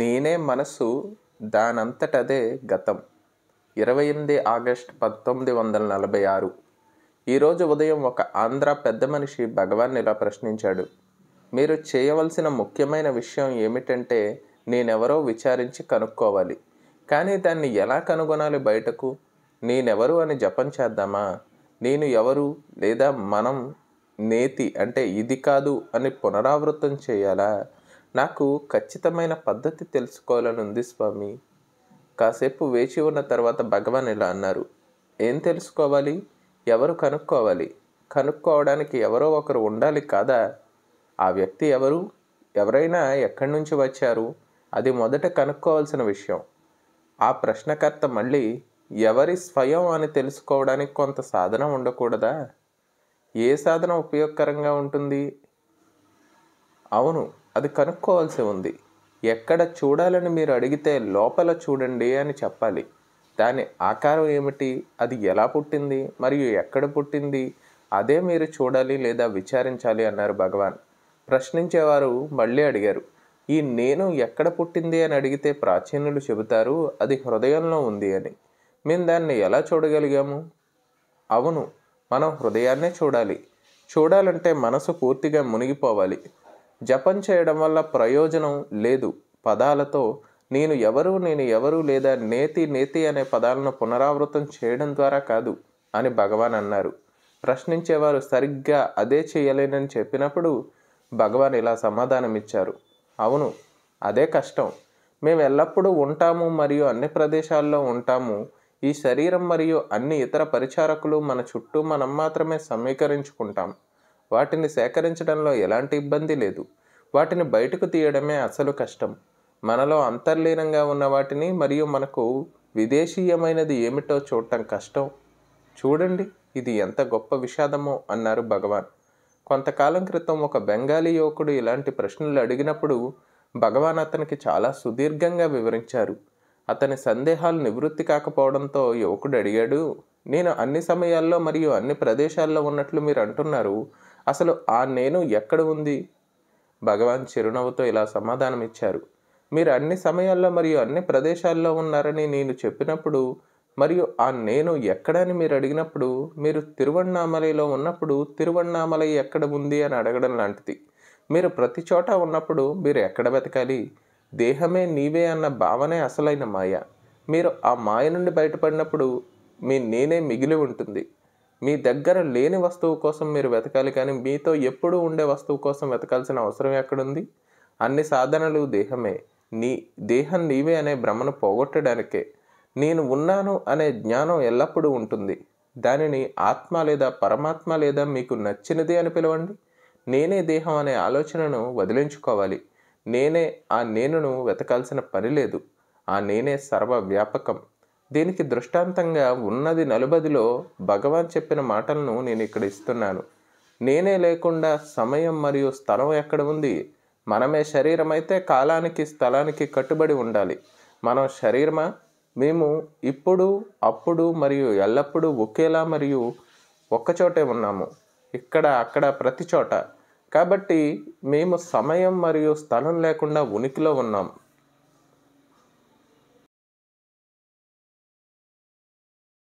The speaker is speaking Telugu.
నేనే మనసు దానంతటదే గతం ఇరవై ఎనిమిది ఆగస్ట్ పంతొమ్మిది వందల నలభై ఆరు ఈరోజు ఉదయం ఒక ఆంధ్ర పెద్ద మనిషి భగవాన్ ఇలా ప్రశ్నించాడు మీరు చేయవలసిన ముఖ్యమైన విషయం ఏమిటంటే నేనెవరో విచారించి కనుక్కోవాలి కానీ దాన్ని ఎలా కనుగొనాలి బయటకు నేనెవరు అని జపం చేద్దామా నేను ఎవరు లేదా మనం నేతి అంటే ఇది కాదు అని పునరావృతం చేయాలా నాకు ఖచ్చితమైన పద్ధతి తెలుసుకోవాలని ఉంది స్వామి కాసేపు వేచి ఉన్న తర్వాత భగవాన్ ఇలా అన్నారు ఏం తెలుసుకోవాలి ఎవరు కనుక్కోవాలి కనుక్కోవడానికి ఎవరో ఒకరు ఉండాలి కాదా ఆ వ్యక్తి ఎవరు ఎవరైనా ఎక్కడి నుంచి వచ్చారు అది మొదట కనుక్కోవాల్సిన విషయం ఆ ప్రశ్నకర్త మళ్ళీ ఎవరి స్వయం అని తెలుసుకోవడానికి కొంత సాధన ఉండకూడదా ఏ సాధన ఉపయోగకరంగా ఉంటుంది అవును అది కనుక్కోవాల్సి ఉంది ఎక్కడ చూడాలని మీరు అడిగితే లోపల చూడండి అని చెప్పాలి దాని ఆకారం ఏమిటి అది ఎలా పుట్టింది మరియు ఎక్కడ పుట్టింది అదే మీరు చూడాలి లేదా విచారించాలి అన్నారు భగవాన్ ప్రశ్నించేవారు మళ్ళీ అడిగారు ఈ నేను ఎక్కడ పుట్టింది అని అడిగితే ప్రాచీనులు చెబుతారు అది హృదయంలో ఉంది అని మేము దాన్ని ఎలా చూడగలిగాము అవును మనం హృదయాన్నే చూడాలి చూడాలంటే మనసు పూర్తిగా మునిగిపోవాలి జపం చేయడం వల్ల ప్రయోజనం లేదు పదాలతో నేను ఎవరు నేను ఎవరు లేదా నేతి నేతి అనే పదాలను పునరావృతం చేయడం ద్వారా కాదు అని భగవాన్ అన్నారు ప్రశ్నించేవారు సరిగ్గా అదే చేయలేనని చెప్పినప్పుడు భగవాన్ ఇలా సమాధానమిచ్చారు అవును అదే కష్టం మేము ఎల్లప్పుడూ ఉంటాము మరియు అన్ని ప్రదేశాల్లో ఉంటాము ఈ శరీరం మరియు అన్ని ఇతర పరిచారకులు మన చుట్టూ మనం మాత్రమే సమీకరించుకుంటాం వాటిని సేకరించడంలో ఎలాంటి ఇబ్బంది లేదు వాటిని బయటకు తీయడమే అసలు కష్టం మనలో అంతర్లీనంగా ఉన్న వాటిని మరియు మనకు విదేశీయమైనది ఏమిటో చూడటం కష్టం చూడండి ఇది ఎంత గొప్ప విషాదమో అన్నారు భగవాన్ కొంతకాలం క్రితం ఒక బెంగాలీ యువకుడు ఇలాంటి ప్రశ్నలు అడిగినప్పుడు భగవాన్ అతనికి చాలా సుదీర్ఘంగా వివరించారు అతని సందేహాలు నివృత్తి కాకపోవడంతో యువకుడు అడిగాడు నేను అన్ని సమయాల్లో మరియు అన్ని ప్రదేశాల్లో ఉన్నట్లు మీరు అంటున్నారు అసలు ఆ నేను ఎక్కడ ఉంది భగవాన్ చిరునవ్వుతో ఇలా సమాధానమిచ్చారు మీరు అన్ని సమయాల్లో మరియు అన్ని ప్రదేశాల్లో ఉన్నారని నేను చెప్పినప్పుడు మరియు ఆ నేను ఎక్కడని మీరు అడిగినప్పుడు మీరు తిరువన్నామలలో ఉన్నప్పుడు తిరువణ్ణామలై ఎక్కడ ఉంది అని అడగడం లాంటిది మీరు ప్రతి చోట ఉన్నప్పుడు మీరు ఎక్కడ బతకాలి దేహమే నీవే అన్న భావనే అసలైన మాయ మీరు ఆ మాయ నుండి బయటపడినప్పుడు మీ నేనే మిగిలి ఉంటుంది మీ దగ్గర లేని వస్తువు కోసం మీరు వెతకాలి కానీ మీతో ఎప్పుడు ఉండే వస్తువు కోసం వెతకాల్సిన అవసరం ఎక్కడుంది అన్ని సాధనలు దేహమే నీ దేహం నీవే అనే భ్రమను పోగొట్టడానికే నేను ఉన్నాను అనే జ్ఞానం ఎల్లప్పుడూ ఉంటుంది దానిని ఆత్మ లేదా పరమాత్మ లేదా మీకు నచ్చినది అని పిలవండి నేనే దేహం అనే ఆలోచనను వదిలించుకోవాలి నేనే ఆ నేనును వెతకాల్సిన పని లేదు ఆ నేనే సర్వవ్యాపకం దీనికి దృష్టాంతంగా ఉన్నది నలుబదిలో భగవాన్ చెప్పిన మాటలను నేను ఇక్కడ ఇస్తున్నాను నేనే లేకుండా సమయం మరియు స్థలం ఎక్కడ ఉంది మనమే శరీరం అయితే కాలానికి స్థలానికి కట్టుబడి ఉండాలి మనం శరీరమా మేము ఇప్పుడు అప్పుడు మరియు ఎల్లప్పుడూ ఒకేలా మరియు ఒక్కచోటే ఉన్నాము ఇక్కడ అక్కడ ప్రతి చోట కాబట్టి మేము సమయం మరియు స్థలం లేకుండా ఉనికిలో ఉన్నాం